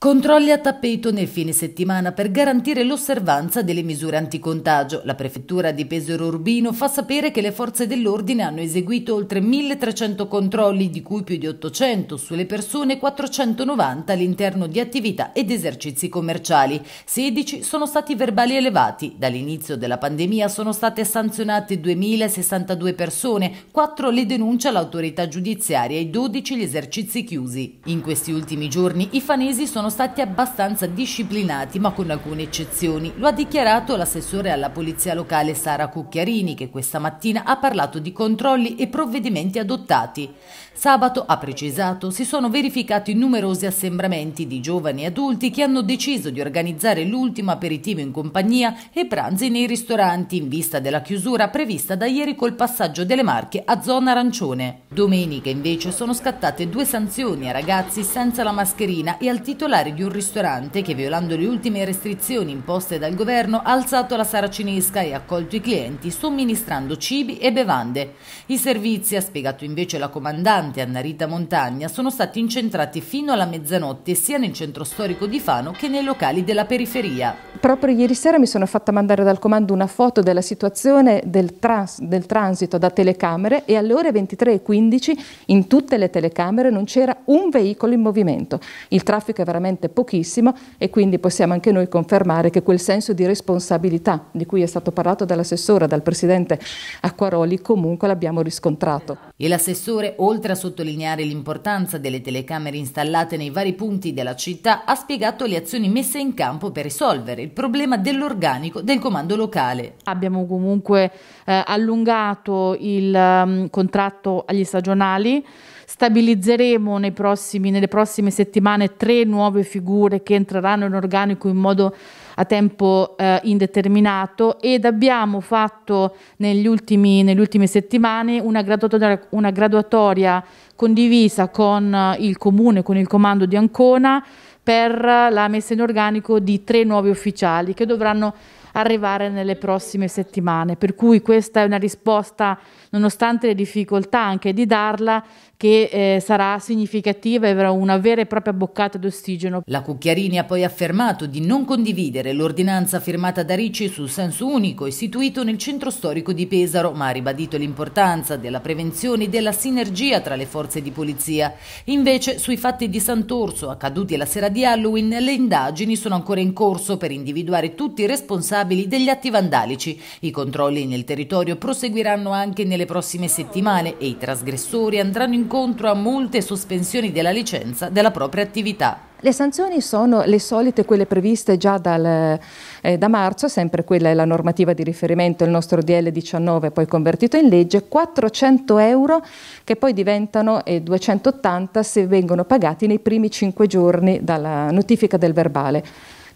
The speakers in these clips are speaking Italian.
Controlli a tappeto nel fine settimana per garantire l'osservanza delle misure anticontagio. La prefettura di Pesero Urbino fa sapere che le forze dell'ordine hanno eseguito oltre 1300 controlli, di cui più di 800 sulle persone e 490 all'interno di attività ed esercizi commerciali. 16 sono stati verbali elevati. Dall'inizio della pandemia sono state sanzionate 2062 persone, 4 le denunce all'autorità giudiziaria e 12 gli esercizi chiusi. In questi ultimi giorni i fanesi sono sono stati abbastanza disciplinati, ma con alcune eccezioni. Lo ha dichiarato l'assessore alla polizia locale Sara Cucchiarini, che questa mattina ha parlato di controlli e provvedimenti adottati. Sabato, ha precisato, si sono verificati numerosi assembramenti di giovani e adulti che hanno deciso di organizzare l'ultimo aperitivo in compagnia e pranzi nei ristoranti in vista della chiusura prevista da ieri col passaggio delle Marche a zona arancione. Domenica invece sono scattate due sanzioni a ragazzi senza la mascherina e al titolare particolare di un ristorante che, violando le ultime restrizioni imposte dal governo, ha alzato la saracinesca e accolto i clienti somministrando cibi e bevande. I servizi, ha spiegato invece la comandante Annarita Montagna, sono stati incentrati fino alla mezzanotte sia nel centro storico di Fano che nei locali della periferia. Proprio ieri sera mi sono fatta mandare dal comando una foto della situazione del, trans del transito da telecamere e alle ore 23.15 in tutte le telecamere non c'era un veicolo in movimento. Il traffico è veramente veramente pochissimo e quindi possiamo anche noi confermare che quel senso di responsabilità di cui è stato parlato dall'assessore, dal presidente Acquaroli, comunque l'abbiamo riscontrato. E l'assessore, oltre a sottolineare l'importanza delle telecamere installate nei vari punti della città, ha spiegato le azioni messe in campo per risolvere il problema dell'organico del comando locale. Abbiamo comunque eh, allungato il um, contratto agli stagionali. Stabilizzeremo prossimi, nelle prossime settimane tre nuove figure che entreranno in organico in modo a tempo eh, indeterminato ed abbiamo fatto negli ultimi, nelle ultime settimane una graduatoria, una graduatoria condivisa con eh, il comune, con il comando di Ancona per la messa in organico di tre nuovi ufficiali che dovranno arrivare nelle prossime settimane. Per cui questa è una risposta, nonostante le difficoltà anche di darla, che eh, sarà significativa e avrà una vera e propria boccata d'ossigeno. La Cucchiarini ha poi affermato di non condividere l'ordinanza firmata da Ricci sul senso unico istituito nel centro storico di Pesaro, ma ha ribadito l'importanza della prevenzione e della sinergia tra le forze di polizia. Invece, sui fatti di Sant'Orso accaduti la sera di Halloween, le indagini sono ancora in corso per individuare tutti i responsabili responsabili degli atti vandalici. I controlli nel territorio proseguiranno anche nelle prossime settimane e i trasgressori andranno incontro a molte sospensioni della licenza della propria attività. Le sanzioni sono le solite, quelle previste già dal, eh, da marzo, sempre quella è la normativa di riferimento, il nostro DL 19 poi convertito in legge, 400 euro che poi diventano eh, 280 se vengono pagati nei primi 5 giorni dalla notifica del verbale.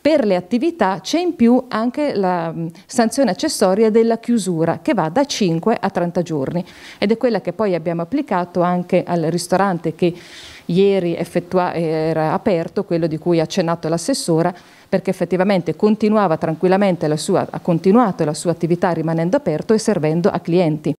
Per le attività c'è in più anche la mm, sanzione accessoria della chiusura che va da 5 a 30 giorni ed è quella che poi abbiamo applicato anche al ristorante che ieri eh, era aperto, quello di cui ha accennato l'assessora, perché effettivamente continuava tranquillamente la sua, ha continuato la sua attività rimanendo aperto e servendo a clienti.